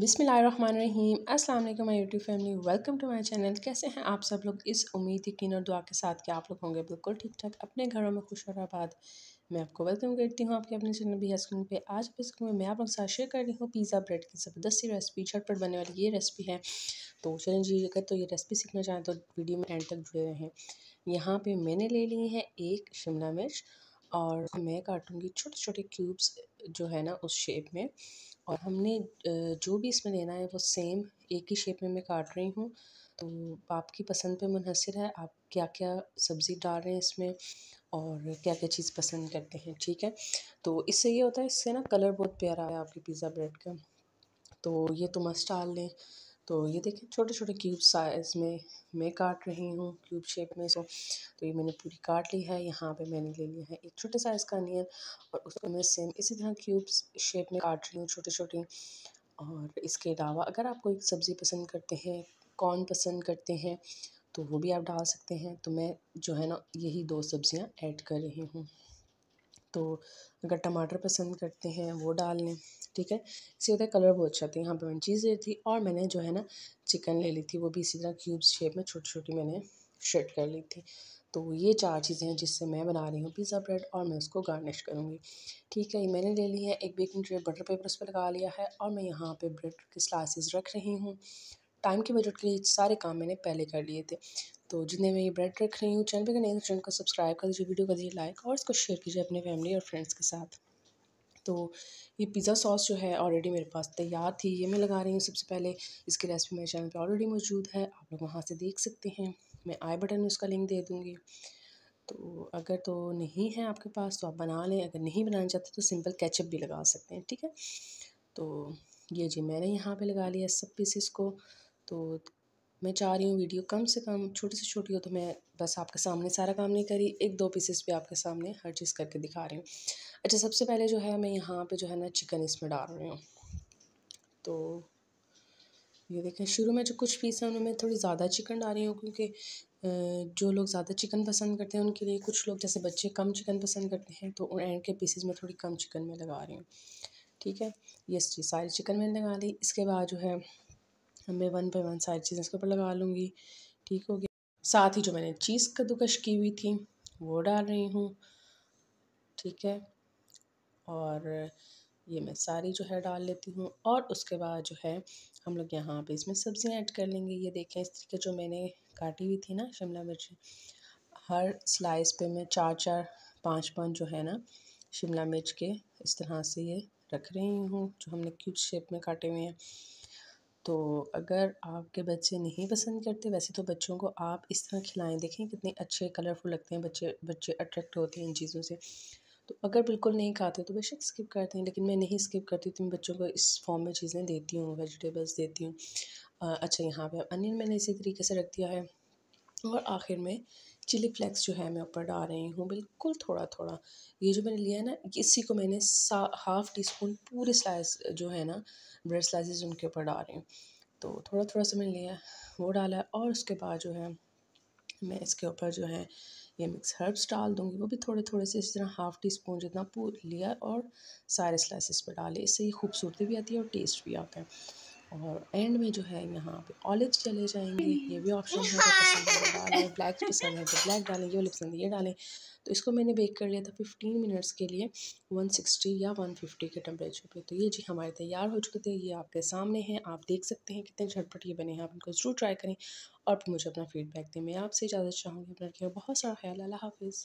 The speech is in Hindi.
बिसमीम अस्सलाम my YouTube family welcome to my channel कैसे हैं आप सब लोग इस उम्मीद यकीन और दुआ के साथ कि आप लोग होंगे बिल्कुल ठीक ठाक अपने घरों में खुश और आबाद मैं आपको वेलकम करती हूँ आपके अपने चैनल भी हस्किन पे आज रेसिपी में मैं आप लोग साथ शेयर कर रही हूँ पिज़्ज़ा ब्रेड की ज़बरदस्त सी रेसिपी झटपट बनने वाली ये रेसिपी है तो चलें जी अगर तो ये रेसिपी सीखना चाहें तो वीडियो में एंड तक जुड़े रहें यहाँ पर मैंने ले ली है एक शिमला मिर्च और मैं काटूँगी छोटे छोटे क्यूब्स जो है ना उस शेप में और हमने जो भी इसमें लेना है वो सेम एक ही शेप में मैं काट रही हूँ तो आपकी पसंद पे मुनहसर है आप क्या क्या सब्ज़ी डाल रहे हैं इसमें और क्या क्या चीज़ पसंद करते हैं ठीक है तो इससे ये होता है इससे ना कलर बहुत प्यारा है आपके पिज़्ज़ा ब्रेड का तो ये तो मस्ट डाल लें तो ये देखें छोटे छोटे क्यूब साइज़ में मैं काट रही हूँ क्यूब शेप में इसको तो ये मैंने पूरी काट ली है यहाँ पे मैंने ले लिया है एक छोटे साइज़ का अनियन और उसको मैं सेम इसी तरह क्यूब शेप में काट रही हूँ छोटे छोटे और इसके अलावा अगर आप कोई सब्ज़ी पसंद करते हैं कॉर्न पसंद करते हैं तो वो भी आप डाल सकते हैं तो मैं जो है ना यही दो सब्ज़ियाँ ऐड कर रही हूँ तो अगर टमाटर पसंद करते हैं वो डाल लें ठीक है इसी होता है कलर बहुत अच्छा आता है यहाँ पर मैंने चीज़ ली थी और मैंने जो है ना चिकन ले ली थी वो भी इसी तरह क्यूब्स शेप में छोटी छोटी मैंने शेड कर ली थी तो ये चार चीज़ें हैं जिससे मैं बना रही हूँ पिज़्ज़ा ब्रेड और मैं उसको गार्निश करूँगी ठीक है ये मैंने ले ली है एक बेकिंग ट्रे बटर पेपर उस पर लगा लिया है और मैं यहाँ पे ब्रेड की स्लाइसिस रख रही हूँ टाइम की बजट के लिए सारे काम मैंने पहले कर लिए थे तो जितने मैं ये ब्रेड रख रही हूँ चैनल पर नहीं तो चैनल को सब्सक्राइब कर दीजिए वीडियो कर दीजिए लाइक और इसको शेयर कीजिए अपने फैमिली और फ्रेंड्स के साथ तो ये पिज़्ज़ा सॉस जो है ऑलरेडी मेरे पास तैयार थी ये मैं लगा रही हूँ सबसे पहले इसकी रेसिपी मेरे चैनल पर ऑलरेडी मौजूद है आप लोग वहाँ से देख सकते हैं मैं आई बटन में उसका लिंक दे दूँगी तो अगर तो नहीं है आपके पास तो आप बना लें अगर नहीं बनाना चाहते तो सिंपल केचप भी लगा सकते हैं ठीक है तो ये जी मैंने यहाँ पे लगा लिया सब पीसेस को तो मैं चाह रही हूँ वीडियो कम से कम छोटी से छोटी हो तो मैं बस आपके सामने सारा काम नहीं करी एक दो पीसेस भी आपके सामने हर चीज़ करके दिखा रही हूँ अच्छा सबसे पहले जो है मैं यहाँ पे जो है ना चिकन इसमें डाल रही हूँ तो ये देखें शुरू में जो कुछ पीस हैं उनमें थोड़ी ज़्यादा चिकन डाल रही हूँ क्योंकि जो लोग ज़्यादा चिकन पसंद करते हैं उनके लिए कुछ लोग जैसे बच्चे कम चिकन पसंद करते हैं तो एंड के पीसेज में थोड़ी कम चिकन में लगा रही हूँ ठीक है ये सारी चिकन मैंने लगा ली इसके बाद जो है अब मैं वन बाई वन सारी चीज़ें इसके ऊपर लगा लूँगी ठीक हो गया साथ ही जो मैंने चीज़ कद्दूकश की हुई थी वो डाल रही हूँ ठीक है और ये मैं सारी जो है डाल लेती हूँ और उसके बाद जो है हम लोग यहाँ पे इसमें सब्ज़ियाँ ऐड कर लेंगे ये देखें इस तरीके जो मैंने काटी हुई थी ना शिमला मिर्च हर स्लाइस पे मैं चार चार पाँच पाँच जो है ना शिमला मिर्च के इस तरह से ये रख रही हूँ जो हमने क्यूब शेप में काटे हुए हैं तो अगर आपके बच्चे नहीं पसंद करते वैसे तो बच्चों को आप इस तरह खिलाएं देखें कितने अच्छे कलरफुल लगते हैं बच्चे बच्चे अट्रैक्ट होते हैं इन चीज़ों से तो अगर बिल्कुल नहीं खाते तो बेशक स्किप करते हैं लेकिन मैं नहीं स्किप करती तो मैं बच्चों को इस फॉर्म में चीज़ें देती हूँ वेजिटेबल्स देती हूँ अच्छा यहाँ पर अनियन मैंने इसी तरीके से रख दिया है और आखिर में चिली फ्लेक्स जो है मैं ऊपर डाल रही हूँ बिल्कुल थोड़ा थोड़ा ये जो मैंने लिया है ना इसी को मैंने सा हाफ़ टी स्पून पूरे स्लाइस जो है ना ब्रेड स्लाइसेस उनके ऊपर डाल रही हूँ तो थोड़ा थोड़ा सा मैंने लिया वो डाला और उसके बाद जो है मैं इसके ऊपर जो है ये मिक्स हर्ब्स डाल दूँगी वो भी थोड़े थोड़े से इस तरह हाफ़ टी स्पून जितना पू लिया और सारे स्लाइसिस पर डाले इससे ये खूबसूरती भी आती है और टेस्ट भी आता है और एंड में जो है यहाँ पे ऑलिव्स चले जाएंगे ये भी ऑप्शन है पसंद है डालें ब्लैक पसंद है तो ब्लैक डालें ये पसंद ये डालें तो इसको मैंने बेक कर लिया था फिफ्टीन मिनट्स के लिए वन सिक्सटी या वन फिफ्टी के टेम्परेचर पे तो ये जी हमारे तैयार हो चुके थे ये आपके सामने हैं आप देख सकते हैं कितने झटपट ये बने हैं आप इनको ज़रूर ट्राई करें और मुझे अपना फीडबैक दें मैं आपसे इजाज़त चाहूँगी अपना बहुत सारा ख्याल अल्लाह हाफिज़